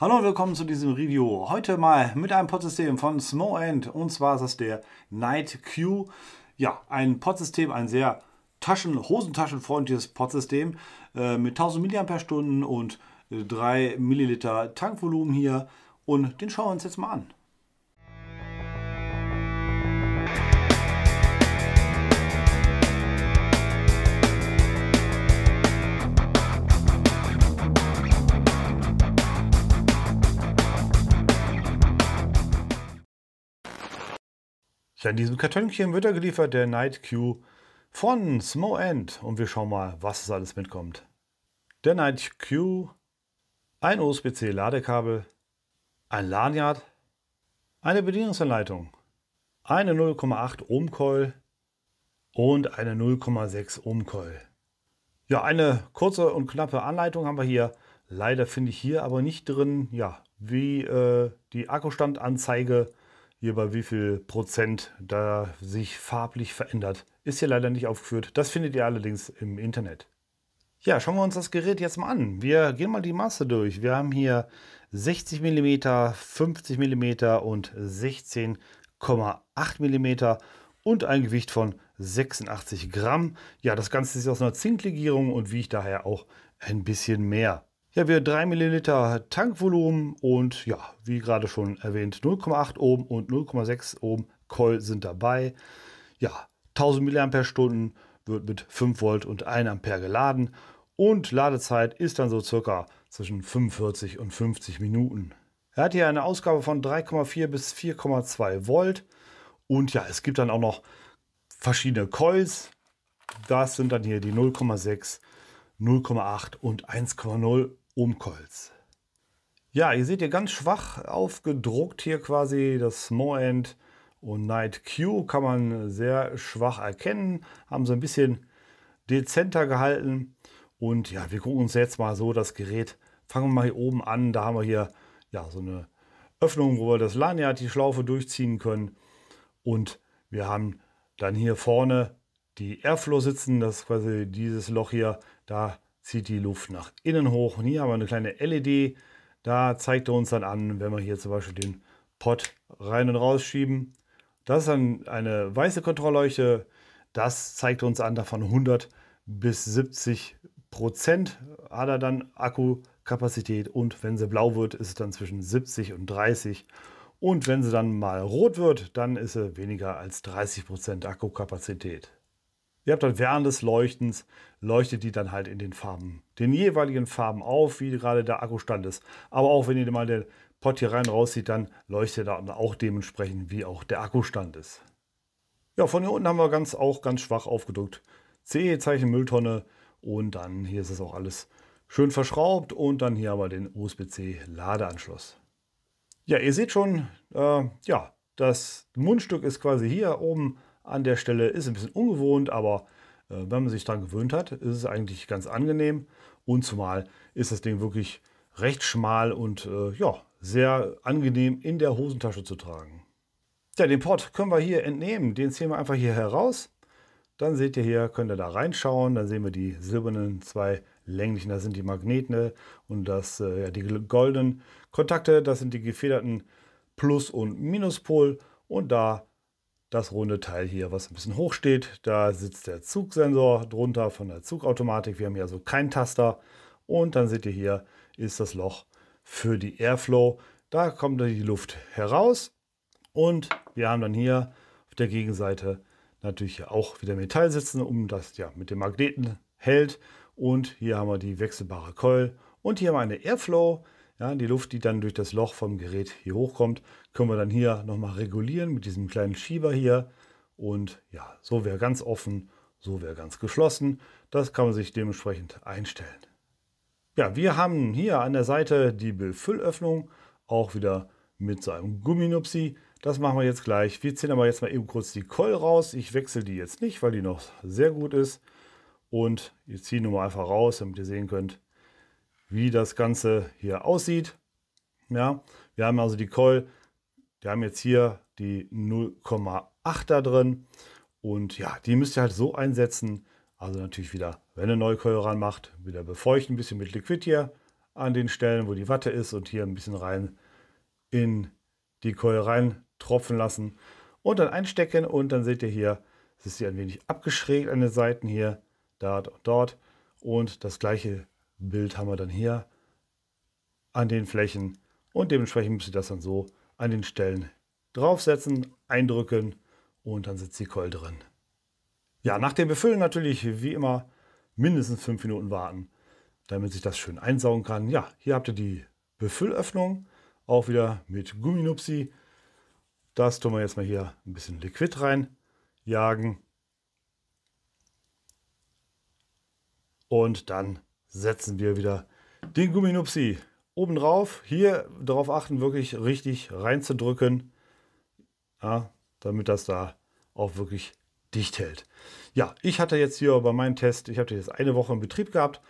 Hallo und willkommen zu diesem Review. Heute mal mit einem Podsystem system von Smowend und zwar ist das der Night Q. Ja, ein Podsystem, ein sehr Taschen, hosentaschenfreundliches Podsystem äh, mit 1000 mAh und 3 äh, Milliliter Tankvolumen hier und den schauen wir uns jetzt mal an. in diesem Kartönchen wird er geliefert, der Night Q von Smo End. Und wir schauen mal, was es alles mitkommt. Der Night Q, ein USB-C-Ladekabel, ein Lanyard, eine Bedienungsanleitung, eine 0,8 Ohm Coil und eine 0,6 Ohm Coil. Ja, eine kurze und knappe Anleitung haben wir hier. Leider finde ich hier aber nicht drin, ja, wie äh, die Akkustandanzeige hier bei wie viel Prozent da sich farblich verändert. Ist hier leider nicht aufgeführt. Das findet ihr allerdings im Internet. Ja, schauen wir uns das Gerät jetzt mal an. Wir gehen mal die Masse durch. Wir haben hier 60 mm, 50 mm und 16,8 mm und ein Gewicht von 86 Gramm. Ja, das Ganze ist aus einer Zinklegierung und wiegt daher auch ein bisschen mehr. Ja, wir 3 ml Tankvolumen und ja, wie gerade schon erwähnt, 0,8 Ohm und 0,6 Ohm Coil sind dabei. Ja, 1000 mAh wird mit 5 Volt und 1 Ampere geladen und Ladezeit ist dann so circa zwischen 45 und 50 Minuten. Er hat hier eine Ausgabe von 3,4 bis 4,2 Volt und ja, es gibt dann auch noch verschiedene Coils. Das sind dann hier die 0,6, 0,8 und 1,0 Ohmkolz. Ja, ihr seht hier ganz schwach aufgedruckt hier quasi das Small-End und Night Q kann man sehr schwach erkennen. Haben so ein bisschen dezenter gehalten. Und ja, wir gucken uns jetzt mal so das Gerät. Fangen wir mal hier oben an. Da haben wir hier ja, so eine Öffnung, wo wir das Lanyard, die Schlaufe durchziehen können. Und wir haben dann hier vorne die Airflow sitzen. Das ist quasi dieses Loch hier. Da zieht die Luft nach innen hoch. Und hier haben wir eine kleine LED. Da zeigt er uns dann an, wenn wir hier zum Beispiel den Pot rein und rausschieben. Das ist dann eine weiße Kontrollleuchte. Das zeigt uns an, davon 100 bis 70 Prozent hat er dann Akkukapazität. Und wenn sie blau wird, ist es dann zwischen 70 und 30. Und wenn sie dann mal rot wird, dann ist sie weniger als 30 Prozent Akkukapazität. Ihr habt dann während des Leuchtens, leuchtet die dann halt in den Farben, den jeweiligen Farben auf, wie gerade der Akkustand ist. Aber auch wenn ihr mal den Pott hier rein rauszieht, dann leuchtet er auch dementsprechend, wie auch der Akkustand ist. Ja, von hier unten haben wir ganz auch ganz schwach aufgedrückt. CE-Zeichen Mülltonne und dann hier ist es auch alles schön verschraubt und dann hier aber den USB-C Ladeanschluss. Ja, ihr seht schon, äh, ja, das Mundstück ist quasi hier oben an der Stelle. Ist ein bisschen ungewohnt, aber äh, wenn man sich daran gewöhnt hat, ist es eigentlich ganz angenehm. Und zumal ist das Ding wirklich recht schmal und äh, ja, sehr angenehm in der Hosentasche zu tragen. Ja, den Port können wir hier entnehmen. Den ziehen wir einfach hier heraus. Dann seht ihr hier, könnt ihr da reinschauen. Dann sehen wir die silbernen zwei länglichen, das sind die Magnete und das, äh, ja, die goldenen Kontakte, das sind die gefederten Plus- und Minuspol. Und da das runde Teil hier, was ein bisschen hoch steht. Da sitzt der Zugsensor drunter von der Zugautomatik. Wir haben ja so keinen Taster. Und dann seht ihr hier, ist das Loch für die Airflow. Da kommt die Luft heraus. Und wir haben dann hier auf der Gegenseite natürlich auch wieder Metall sitzen, um das ja mit dem Magneten hält. Und hier haben wir die wechselbare Coil. Und hier haben wir eine Airflow ja, die Luft, die dann durch das Loch vom Gerät hier hochkommt, können wir dann hier nochmal regulieren mit diesem kleinen Schieber hier. Und ja, so wäre ganz offen, so wäre ganz geschlossen. Das kann man sich dementsprechend einstellen. Ja, wir haben hier an der Seite die Befüllöffnung, auch wieder mit so einem Gumminupsi. Das machen wir jetzt gleich. Wir ziehen aber jetzt mal eben kurz die Keul raus. Ich wechsle die jetzt nicht, weil die noch sehr gut ist. Und ich ziehe nur mal einfach raus, damit ihr sehen könnt, wie das Ganze hier aussieht. Ja, wir haben also die Coil, wir haben jetzt hier die 0,8 da drin und ja, die müsst ihr halt so einsetzen. Also natürlich wieder, wenn ihr eine neue Coil ranmacht, wieder befeuchten, ein bisschen mit Liquid hier an den Stellen, wo die Watte ist und hier ein bisschen rein in die Coil rein tropfen lassen und dann einstecken und dann seht ihr hier, es ist hier ein wenig abgeschrägt an den Seiten hier, da und dort und das gleiche Bild haben wir dann hier an den Flächen und dementsprechend müsst ihr das dann so an den Stellen draufsetzen, eindrücken und dann sitzt die Keule drin. Ja, nach dem Befüllen natürlich wie immer mindestens fünf Minuten warten, damit sich das schön einsaugen kann. Ja, hier habt ihr die Befüllöffnung, auch wieder mit Gumminupsi. Das tun wir jetzt mal hier ein bisschen Liquid reinjagen. Und dann setzen wir wieder den Gumminupsi oben drauf. Hier darauf achten, wirklich richtig reinzudrücken, ja, damit das da auch wirklich dicht hält. Ja, ich hatte jetzt hier bei meinem Test, ich hatte jetzt eine Woche im Betrieb gehabt,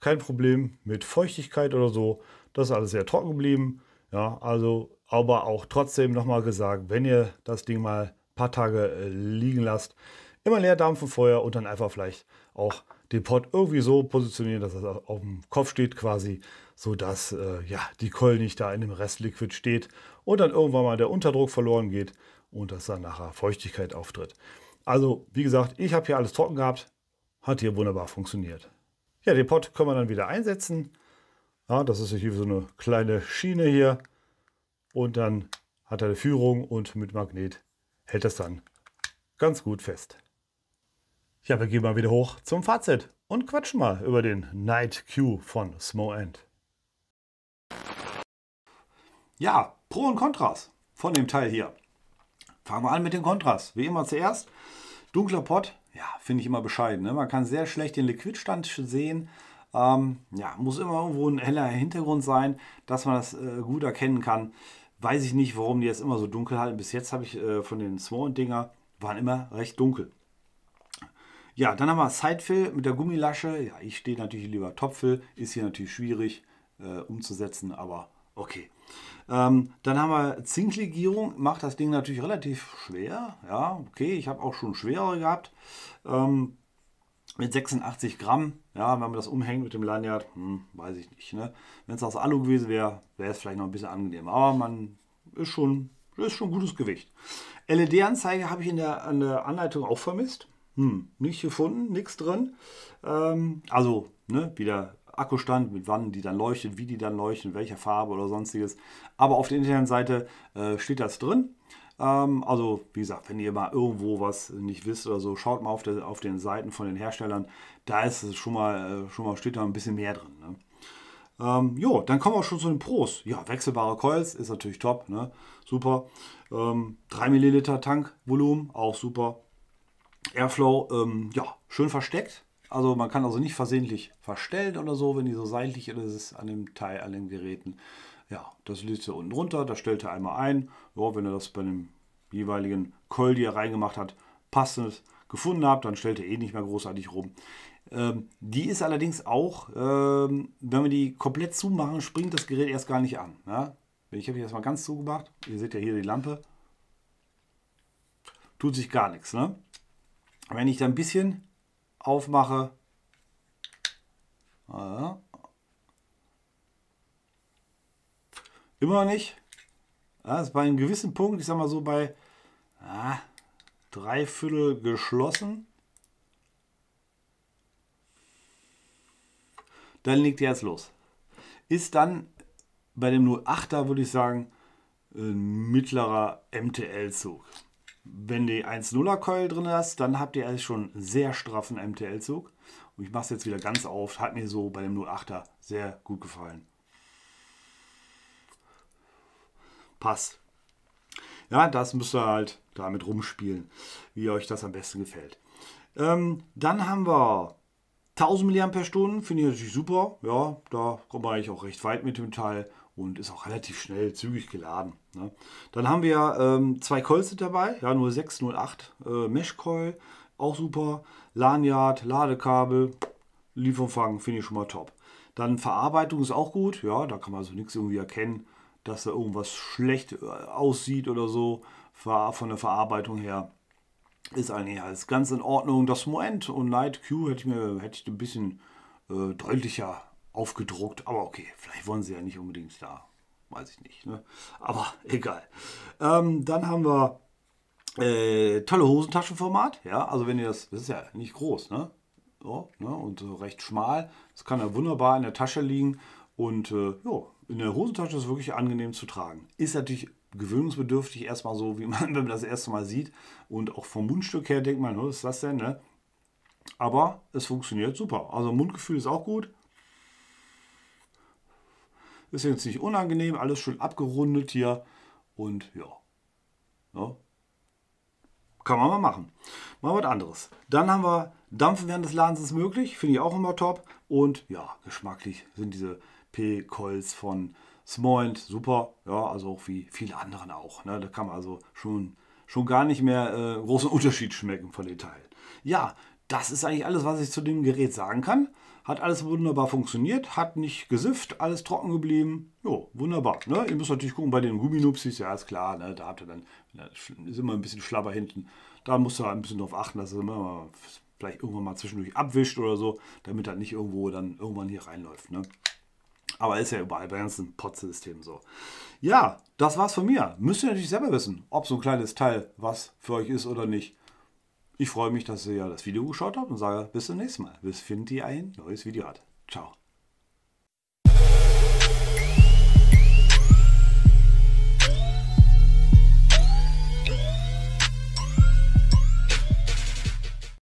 kein Problem mit Feuchtigkeit oder so. Das ist alles sehr trocken geblieben. Ja, also, aber auch trotzdem nochmal gesagt, wenn ihr das Ding mal ein paar Tage äh, liegen lasst, immer leer Dampfen Feuer und dann einfach vielleicht auch den Pot irgendwie so positionieren, dass das auf dem Kopf steht quasi, sodass äh, ja, die Keul nicht da in dem Restliquid steht und dann irgendwann mal der Unterdruck verloren geht und dass dann nachher Feuchtigkeit auftritt. Also, wie gesagt, ich habe hier alles trocken gehabt, hat hier wunderbar funktioniert. Ja, den Pot können wir dann wieder einsetzen. Ja, das ist hier so eine kleine Schiene hier und dann hat er eine Führung und mit Magnet hält das dann ganz gut fest. Ja, wir gehen mal wieder hoch zum Fazit und quatschen mal über den Night Q von Small End. Ja, Pro und Kontras von dem Teil hier. Fangen wir an mit den Kontras. Wie immer zuerst. Dunkler Pott, ja, finde ich immer bescheiden. Ne? Man kann sehr schlecht den Liquidstand sehen. Ähm, ja, muss immer irgendwo ein heller Hintergrund sein, dass man das äh, gut erkennen kann. Weiß ich nicht, warum die jetzt immer so dunkel halten. Bis jetzt habe ich äh, von den Swan-Dinger waren immer recht dunkel. Ja, dann haben wir Sidefill mit der Gummilasche. Ja, ich stehe natürlich lieber Topfill. Ist hier natürlich schwierig äh, umzusetzen, aber okay. Ähm, dann haben wir Zinklegierung. Macht das Ding natürlich relativ schwer. Ja, okay. Ich habe auch schon schwerer gehabt. Ähm, mit 86 Gramm. Ja, wenn man das umhängt mit dem Lanyard, hm, weiß ich nicht. Ne? Wenn es aus Alu gewesen wäre, wäre es vielleicht noch ein bisschen angenehmer. Aber man ist schon, ist schon gutes Gewicht. LED-Anzeige habe ich in der, in der Anleitung auch vermisst. Hm, nicht gefunden, nichts drin. Ähm, also, ne, wieder Akkustand, mit wann die dann leuchtet, wie die dann leuchten, welcher Farbe oder sonstiges. Aber auf der internen Seite äh, steht das drin. Ähm, also, wie gesagt, wenn ihr mal irgendwo was nicht wisst oder so, schaut mal auf, der, auf den Seiten von den Herstellern. Da ist es schon mal, äh, schon mal steht da ein bisschen mehr drin. Ne? Ähm, jo, dann kommen wir schon zu den Pros. Ja, wechselbare Coils ist natürlich top, ne? super. Ähm, 3 Milliliter Tankvolumen, auch super. Airflow, ähm, ja, schön versteckt. Also man kann also nicht versehentlich verstellen oder so, wenn die so seitlich ist an dem Teil, an den Geräten. Ja, das liest er unten runter, das stellt er einmal ein. Ja, wenn er das bei dem jeweiligen Coil, die er reingemacht hat, passend gefunden habt, dann stellt ihr eh nicht mehr großartig rum. Ähm, die ist allerdings auch, ähm, wenn wir die komplett zumachen, springt das Gerät erst gar nicht an. Ja? Ich habe die erstmal ganz zugemacht. Ihr seht ja hier die Lampe. Tut sich gar nichts. Ne? wenn ich da ein bisschen aufmache, ah ja, immer noch nicht. Ja, ist bei einem gewissen Punkt, ich sag mal so bei ja, drei Viertel geschlossen. Dann liegt ihr jetzt los. Ist dann bei dem 08er, würde ich sagen, ein mittlerer MTL-Zug. Wenn die 1.0er Coil drin hast, dann habt ihr eigentlich schon einen sehr straffen MTL-Zug. Und ich mache es jetzt wieder ganz auf. Hat mir so bei dem 08er sehr gut gefallen. Passt. Ja, das müsst ihr halt damit rumspielen, wie euch das am besten gefällt. Ähm, dann haben wir 1000 mAh finde ich natürlich super. Ja, da kommt man eigentlich auch recht weit mit dem Teil und ist auch relativ schnell zügig geladen. Ne? Dann haben wir ähm, zwei Coils dabei, ja 06, 08 äh, Mesh Coil, auch super. Lanyard, Ladekabel, Lieferumfang finde ich schon mal top. Dann Verarbeitung ist auch gut, ja, da kann man also nichts irgendwie erkennen, dass da irgendwas schlecht äh, aussieht oder so von der Verarbeitung her ist eigentlich alles ganz in Ordnung. Das Moment und Night Q hätte ich mir hätte ich ein bisschen äh, deutlicher aufgedruckt. Aber okay, vielleicht wollen sie ja nicht unbedingt da. Weiß ich nicht. Ne? Aber egal. Ähm, dann haben wir äh, tolle Hosentaschenformat. Ja, also wenn ihr das, das ist ja nicht groß, ne? So, ne? Und äh, recht schmal. Das kann ja wunderbar in der Tasche liegen. Und äh, ja, in der Hosentasche ist wirklich angenehm zu tragen. Ist natürlich gewöhnungsbedürftig erstmal so, wie man, wenn man das erste Mal sieht. Und auch vom Mundstück her denkt man, was ist das denn? Ne? Aber es funktioniert super. Also Mundgefühl ist auch gut. Ist jetzt nicht unangenehm, alles schön abgerundet hier. Und ja. ja. Ne? Kann man mal machen. Mal was anderes. Dann haben wir Dampfen während des Ladens ist möglich. Finde ich auch immer top. Und ja, geschmacklich sind diese P-Coils von Smoint, super. Ja, also auch wie viele anderen auch. Ne? Da kann man also schon, schon gar nicht mehr äh, großen Unterschied schmecken von den Teilen. Ja, das ist eigentlich alles, was ich zu dem Gerät sagen kann. Hat alles wunderbar funktioniert, hat nicht gesifft, alles trocken geblieben. Jo, wunderbar. Ne? Ihr müsst natürlich gucken, bei den Gumminupsis, ja ist klar, ne? da habt ihr dann, ist immer ein bisschen schlabber hinten. Da musst ihr halt ein bisschen drauf achten, dass es immer mal, vielleicht irgendwann mal zwischendurch abwischt oder so, damit das nicht irgendwo dann irgendwann hier reinläuft. Ne? Aber ist ja überall bei ganzen Pod-Systemen so. Ja, das war's von mir. Müsst ihr natürlich selber wissen, ob so ein kleines Teil was für euch ist oder nicht. Ich freue mich, dass ihr ja das Video geschaut habt und sage bis zum nächsten Mal. Bis Finti ein neues Video hat. Ciao.